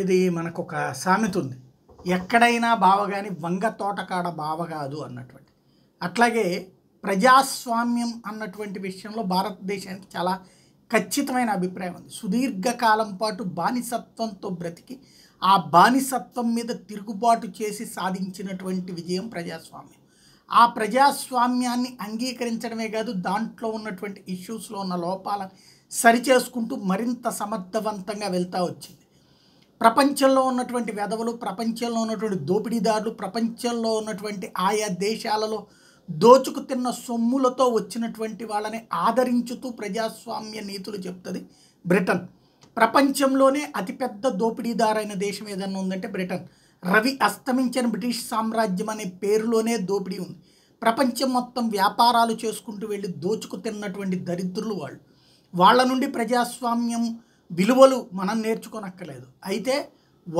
ఇది మనకు ఒక సామెత ఉంది ఎక్కడైనా బావ కానీ వంగ తోటకాడ బావ కాదు అన్నటువంటి అట్లాగే ప్రజాస్వామ్యం అన్నటువంటి విషయంలో భారతదేశానికి చాలా ఖచ్చితమైన అభిప్రాయం ఉంది సుదీర్ఘకాలం పాటు బానిసత్వంతో బ్రతికి ఆ బానిసత్వం మీద తిరుగుబాటు చేసి సాధించినటువంటి విజయం ప్రజాస్వామ్యం ఆ ప్రజాస్వామ్యాన్ని అంగీకరించడమే కాదు దాంట్లో ఉన్నటువంటి ఇష్యూస్లో ఉన్న లోపాలను సరిచేసుకుంటూ మరింత సమర్థవంతంగా వెళ్తా వచ్చింది ప్రపంచంలో ఉన్నటువంటి వెధవలు ప్రపంచంలో ఉన్నటువంటి దోపిడీదారులు ప్రపంచంలో ఉన్నటువంటి ఆయా దేశాలలో దోచుకు తిన్న సొమ్ములతో వచ్చినటువంటి వాళ్ళని ఆదరించుతూ ప్రజాస్వామ్య నీతులు చెప్తుంది బ్రిటన్ ప్రపంచంలోనే అతిపెద్ద దోపిడీదారైన దేశం ఏదన్నా ఉందంటే బ్రిటన్ రవి అస్తమించిన బ్రిటిష్ సామ్రాజ్యం అనే పేరులోనే దోపిడీ ఉంది ప్రపంచం మొత్తం వ్యాపారాలు చేసుకుంటూ వెళ్ళి దోచుకు తిన్నటువంటి దరిద్రులు వాళ్ళు వాళ్ళ నుండి ప్రజాస్వామ్యం విలువలు మనం నేర్చుకోనక్కర్లేదు అయితే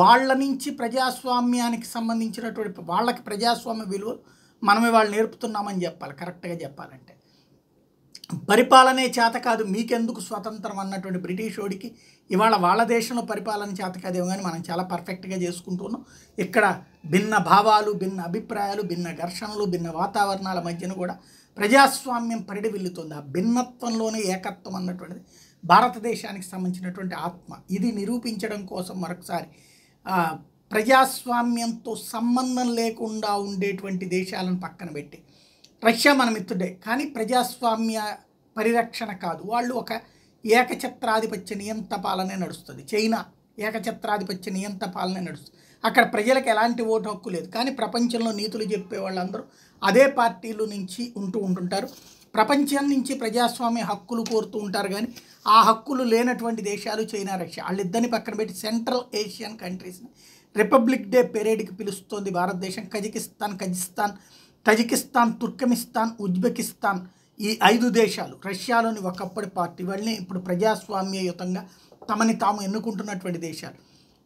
వాళ్ళ నుంచి ప్రజాస్వామ్యానికి సంబంధించినటువంటి వాళ్ళకి ప్రజాస్వామ్య విలువలు మనమే వాళ్ళు నేర్పుతున్నామని చెప్పాలి కరెక్ట్గా చెప్పాలంటే పరిపాలనే చేత కాదు మీకెందుకు స్వతంత్రం అన్నటువంటి ఓడికి ఇవాళ వాళ్ళ దేశంలో పరిపాలన చేత కాదేమో కానీ మనం చాలా పర్ఫెక్ట్గా చేసుకుంటున్నాం ఇక్కడ భిన్న భావాలు భిన్న అభిప్రాయాలు భిన్న ఘర్షణలు భిన్న వాతావరణాల మధ్యన కూడా ప్రజాస్వామ్యం పరిడి వెళ్ళుతుంది ఆ భిన్నత్వంలోనే ఏకత్వం అన్నటువంటిది భారతదేశానికి సంబంధించినటువంటి ఆత్మ ఇది నిరూపించడం కోసం మరొకసారి ప్రజాస్వామ్యంతో సంబంధం లేకుండా ఉండేటువంటి దేశాలను పక్కన పెట్టి రష్యా మన మిత్రుడే కానీ ప్రజాస్వామ్య పరిరక్షణ కాదు వాళ్ళు ఒక ఏకఛత్రాధిపత్య నియంత పాలనే నడుస్తుంది చైనా ఏకఛత్రాధిపత్య నియంత పాలనే నడుస్తుంది అక్కడ ప్రజలకు ఎలాంటి ఓటు హక్కు లేదు కానీ ప్రపంచంలో నీతులు చెప్పే వాళ్ళందరూ అదే పార్టీలు నుంచి ఉంటూ ఉంటుంటారు ప్రపంచం నుంచి ప్రజాస్వామ్య హక్కులు కోరుతూ ఉంటారు కానీ ఆ హక్కులు లేనటువంటి దేశాలు చైనా రష్యా వాళ్ళిద్దరిని పక్కన పెట్టి సెంట్రల్ ఏషియన్ కంట్రీస్ని రిపబ్లిక్ డే పెరేడ్కి పిలుస్తోంది Bharatadesam Kazakhstan Kyrgyzstan Tajikistan Turkmenistan Uzbekistan ఈ ఐదు దేశాలు రష్యాలోని ఒకప్పటి పార్టీ వాళ్ళని ఇప్పుడు ప్రజాస్వామ్యయుతంగా తమని తాము ఎన్నుకుంటున్నటువంటి దేశాలు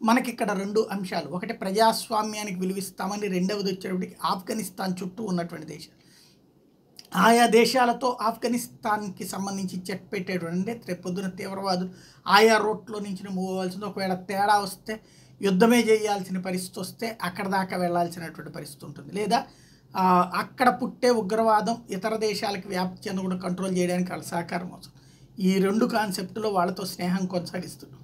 మనకి ఇక్కడ రెండు అంశాలు ఒకటి ప్రజాస్వామ్యానికి విలువిస్తామని రెండవది వచ్చేటప్పటికి ఆఫ్ఘనిస్తాన్ చుట్టూ ఉన్నటువంటి దేశాలు ఆయా దేశాలతో ఆఫ్ఘనిస్తాన్కి సంబంధించి చెట్ పెట్టేటువంటి అంటే రేపొద్దున తీవ్రవాదులు ఆయా రోడ్లో నుంచి పోవాల్సింది ఒకవేళ తేడా వస్తే యుద్ధమే చేయాల్సిన పరిస్థితి వస్తే అక్కడ దాకా వెళ్లాల్సినటువంటి పరిస్థితి ఉంటుంది లేదా అక్కడ పుట్టే ఉగ్రవాదం ఇతర దేశాలకు వ్యాప్తి చెందకుండా కంట్రోల్ చేయడానికి వాళ్ళ సహకారం అవసరం ఈ రెండు కాన్సెప్టులో వాళ్ళతో స్నేహం కొనసాగిస్తున్నాం